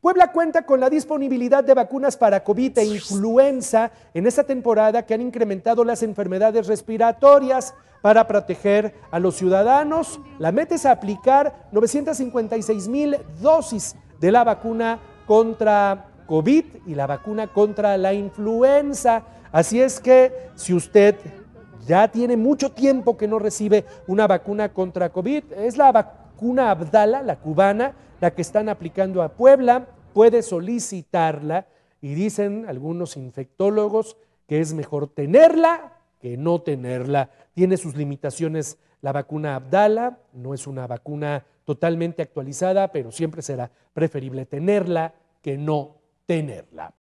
Puebla cuenta con la disponibilidad de vacunas para COVID e influenza en esta temporada que han incrementado las enfermedades respiratorias para proteger a los ciudadanos. La metes a aplicar 956 mil dosis de la vacuna contra COVID y la vacuna contra la influenza. Así es que si usted ya tiene mucho tiempo que no recibe una vacuna contra COVID, es la vacuna Abdala, la cubana, la que están aplicando a Puebla, puede solicitarla y dicen algunos infectólogos que es mejor tenerla que no tenerla. Tiene sus limitaciones la vacuna Abdala, no es una vacuna totalmente actualizada, pero siempre será preferible tenerla que no tenerla.